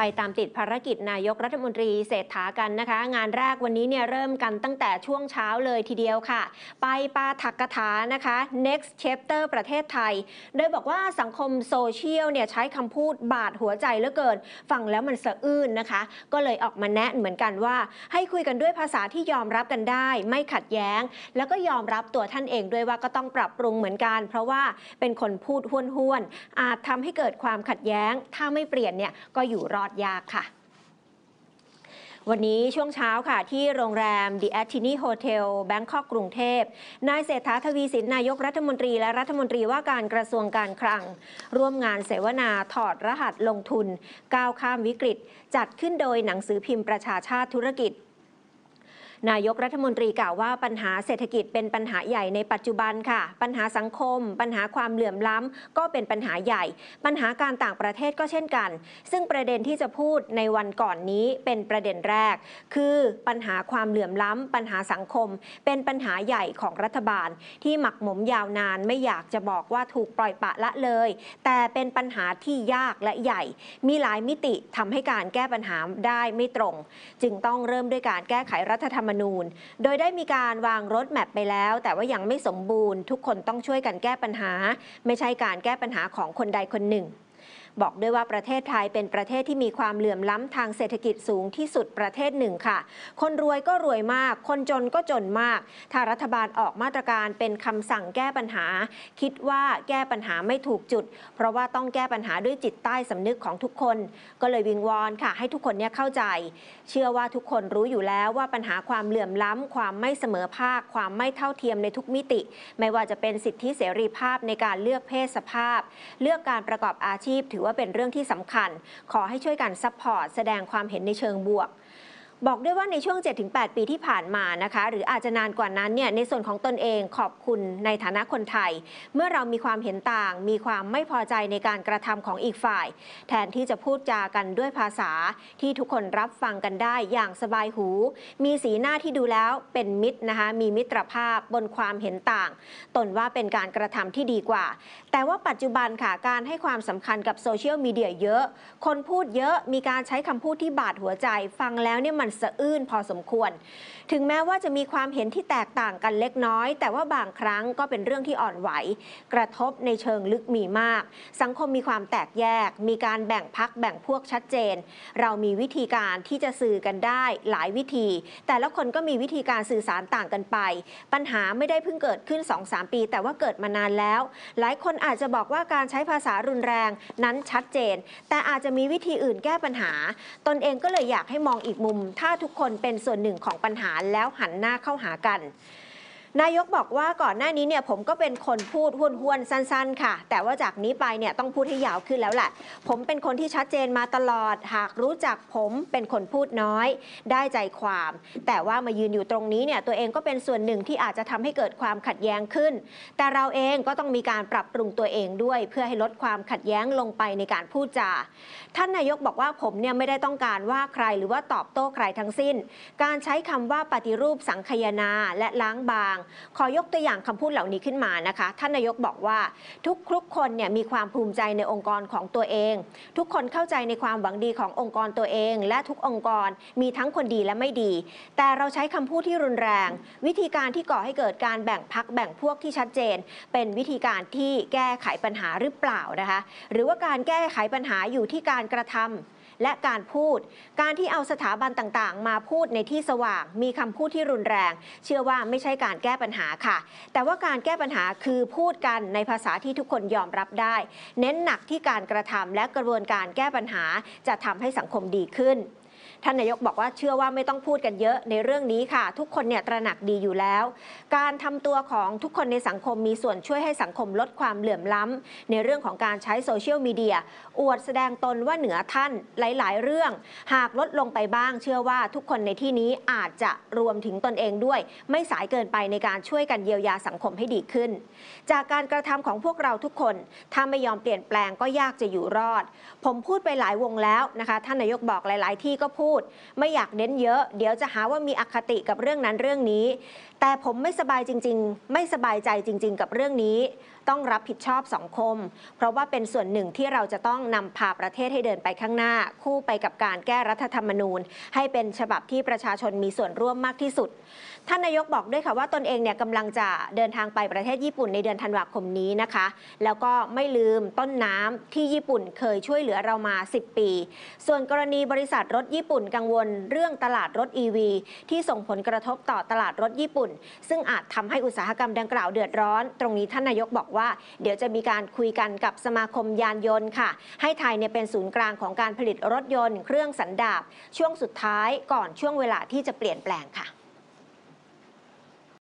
ไปตามติดภารกิจนายกรัฐมนตรีเศรษฐากันนะคะ งานแรกวันนี้เนี่ยเริ่มกันตั้งแต่ช่วงเช้าเลยทีเดียวค่ะ ไปปาถักกถานะคะ next chapter ประเทศไทย โดยบอกว่าสังคมโซเชียลเนี่ยใช้คำพูดบาดหัวใจเหลือเกิน ฟังแล้วมันสะอื้นนะคะ ก็เลยออกมาแนะเหมือนกันว่าให้คุยกันด้วยภาษาที่ยอมรับกันได้ ไม่ขัดแย้ง แล้วก็ยอมรับตัวท่านเองด้วยว่าก็ต้องปรับปรุงเหมือนกัน เพราะว่าเป็นคนพูดห้วนๆ อาจทำให้เกิดความขัดแย้ง ถ้าไม่เปลี่ยนเนี่ยก็อยู่รอดดยากค่ะ วันนี้ช่วงเช้าค่ะที่โรงแรม The a t t i n i Hotel Bangkok กรุงเทพ นายเศรษฐาทวีสินนายกรัฐมนตรีและรัฐมนตรีว่าการกระทรวงการคลัง ร่วมงานเสวนาถอดรหัสลงทุน ก้าวข้ามวิกฤต จัดขึ้นโดยหนังสือพิมพ์ประชาชาติธุรกิจนายกรัฐมนตรีกล่าวว่าปัญหาเศรษฐกิจเป็นปัญหาใหญ่ในปัจจุบันค่ะ ปัญหาสังคม ปัญหาความเหลื่อมล้ำ ก็เป็นปัญหาใหญ่ ปัญหาการต่างประเทศก็เช่นกัน ซึ่งประเด็นที่จะพูดในวันก่อนนี้เป็นประเด็นแรก คือปัญหาความเหลื่อมล้ำ ปัญหาสังคม เป็นปัญหาใหญ่ของรัฐบาล ที่หมักหมมยาวนานไม่อยากจะบอกว่าถูกปล่อยปะละเลย แต่เป็นปัญหาที่ยากและใหญ่ มีหลายมิติทำให้การแก้ปัญหาได้ไม่ตรง จึงต้องเริ่มด้วยการแก้ไขรัฐธรรมมนูญโดยได้มีการวางรถแมพไปแล้ว แต่ว่ายังไม่สมบูรณ์ ทุกคนต้องช่วยกันแก้ปัญหา ไม่ใช่การแก้ปัญหาของคนใดคนหนึ่งบอกด้วยว่าประเทศไทยเป็นประเทศที่มีความเหลื่อมล้ำทางเศรษฐกิจสูงที่สุดประเทศหนึ่งค่ะ คนรวยก็รวยมาก คนจนก็จนมาก ถ้ารัฐบาลออกมาตรการเป็นคำสั่งแก้ปัญหา คิดว่าแก้ปัญหาไม่ถูกจุด เพราะว่าต้องแก้ปัญหาด้วยจิตใต้สำนึกของทุกคน ก็เลยวิงวอนค่ะ ให้ทุกคนเนี่ยเข้าใจ เชื่อว่าทุกคนรู้อยู่แล้วว่าปัญหาความเหลื่อมล้ำความไม่เสมอภาค ความไม่เท่าเทียมในทุกมิติ ไม่ว่าจะเป็นสิทธิเสรีภาพในการเลือกเพศสภาพ เลือกการประกอบอาชีพถือือว่าเป็นเรื่องที่สำคัญ ขอให้ช่วยกันซัพพอร์ตแสดงความเห็นในเชิงบวกบอกด้วยว่าในช่วง 7-8 ปีที่ผ่านมานะคะหรืออาจจะนานกว่านั้นเนี่ยในส่วนของตนเองขอบคุณในฐานะคนไทย เมื่อเรามีความเห็นต่าง มีความไม่พอใจในการกระทำของอีกฝ่าย แทนที่จะพูดจากันด้วยภาษา ที่ทุกคนรับฟังกันได้อย่างสบายหู มีสีหน้าที่ดูแล้วเป็นมิตรนะคะมีมิตรภาพบนความเห็นต่าง ตนว่าเป็นการกระทำที่ดีกว่า แต่ว่าปัจจุบันค่ะการให้ความสำคัญกับโซเชียลมีเดียเยอะคนพูดเยอะมีการใช้คำพูดที่บาดหัวใจ ฟังแล้วเนี่ยมันสะอื้นพอสมควร ถึงแม้ว่าจะมีความเห็นที่แตกต่างกันเล็กน้อย แต่ว่าบางครั้งก็เป็นเรื่องที่อ่อนไหว กระทบในเชิงลึกมีมาก สังคมมีความแตกแยก มีการแบ่งพักแบ่งพวกชัดเจน เรามีวิธีการที่จะสื่อกันได้หลายวิธี แต่ละคนก็มีวิธีการสื่อสารต่างกันไป ปัญหาไม่ได้เพิ่งเกิดขึ้น2สปี แต่ว่าเกิดมานานแล้ว หลายคนอาจจะบอกว่าการใช้ภาษารุนแรงนั้นชัดเจน แต่อาจจะมีวิธีอื่นแก้ปัญหา ตนเองก็เลยอยากให้มองอีกมุมถ้าทุกคนเป็นส่วนหนึ่งของปัญหาแล้วหันหน้าเข้าหากันนายกบอกว่าก่อนหน้านี้เนี่ยผมก็เป็นคนพูดห้วนๆ สั้นๆ ค่ะ แต่ว่าจากนี้ไปเนี่ยต้องพูดให้ยาวขึ้นแล้วแหละผมเป็นคนที่ชัดเจนมาตลอด หากรู้จักผมเป็นคนพูดน้อย ได้ใจความ แต่ว่ามายืนอยู่ตรงนี้เนี่ยตัวเองก็เป็นส่วนหนึ่งที่อาจจะทำให้เกิดความขัดแย้งขึ้น แต่เราเองก็ต้องมีการปรับปรุงตัวเองด้วย เพื่อให้ลดความขัดแย้งลงไปในการพูดจาท่านนายกบอกว่าผมเนี่ยไม่ได้ต้องการว่าใครหรือว่าตอบโต้ใครทั้งสิ้น การใช้คำว่าปฏิรูปสังคยนาและล้างบางขอยกตัวอย่างคำพูดเหล่านี้ขึ้นมานะคะ ท่านนายกบอกว่า ทุกรุกคนเนี่ยมีความภูมิใจในองค์กรของตัวเอง ทุกคนเข้าใจในความหวังดีขององค์กรตัวเอง และทุกองค์กรมีทั้งคนดีและไม่ดี แต่เราใช้คำพูดที่รุนแรง วิธีการที่ก่อให้เกิดการแบ่งพักแบ่งพวกที่ชัดเจน เป็นวิธีการที่แก้ไขปัญหาหรือเปล่านะคะหรือว่าการแก้ไขปัญหาอยู่ที่การกระทำและการพูด การที่เอาสถาบันต่างๆมาพูดในที่สว่าง มีคำพูดที่รุนแรง เชื่อว่าไม่ใช่การแก้ปัญหาค่ะ แต่ว่าการแก้ปัญหาคือพูดกันในภาษาที่ทุกคนยอมรับได้ เน้นหนักที่การกระทำและกระบวนการแก้ปัญหาจะทำให้สังคมดีขึ้นท่านนายก บอกว่าเชื่อว่าไม่ต้องพูดกันเยอะในเรื่องนี้ค่ะ ทุกคน เนี่ยตระหนักดีอยู่แล้ว การทำตัวของทุกคนในสังคมมีส่วนช่วยให้สังคมลดความเหลื่อมล้ำ ในเรื่องของการใช้โซเชียลมีเดียอวดแสดงตนว่าเหนือท่านหลายๆ เรื่อง หากลดลงไปบ้างเชื่อว่าทุกคนในที่นี้อาจจะรวมถึงตนเองด้วย ไม่สายเกินไปในการช่วยกันเยียวยาสังคมให้ดีขึ้น จากการกระทำของพวกเราทุกคน ถ้าไม่ยอมเปลี่ยนแปลงก็ยากจะอยู่รอด ผมพูดไปหลายวงแล้วนะคะท่านนายกบอกหลาย ๆ ที่ก็พูดูดไม่อยากเน้นเยอะเดี๋ยวจะหาว่ามีอคติกับเรื่องนั้นเรื่องนี้ แต่ผมไม่สบายจริงๆ ไม่สบายใจจริง ๆ กับเรื่องนี้ ต้องรับผิดชอบสังคม เพราะว่าเป็นส่วนหนึ่งที่เราจะต้องนำพาประเทศให้เดินไปข้างหน้า คู่ไปกับการแก้รัฐธรรมนูญ ให้เป็นฉบับที่ประชาชนมีส่วนร่วมมากที่สุดท่านนายกบอกด้วยค่ะว่าตนเองเนี่ยกำลังจะเดินทางไปประเทศญี่ปุ่นในเดือนธันวาคมนี้นะคะ แล้วก็ไม่ลืมต้นน้ำที่ญี่ปุ่นเคยช่วยเหลือเรามา 10 ปี ส่วนกรณีบริษัทรถญี่ปุ่น่นกังวลเรื่องตลาดรถ e ีที่ส่งผลกระทบต่อตลาดรถญี่ปุ่น ซึ่งอาจทำให้อุตสาหกรรมดังกล่าวเดือดร้อน ตรงนี้ท่านนายกบอกว่า เดี๋ยวจะมีการคุยกันกับสมาคมยานยนต์ค่ะ ให้ไทยเนี่ย เป็นศูนย์กลางของการผลิตรถยนต์เครื่องสันดาปช่วงสุดท้ายก่อนช่วงเวลาที่จะเปลี่ยนแปลงค่ะ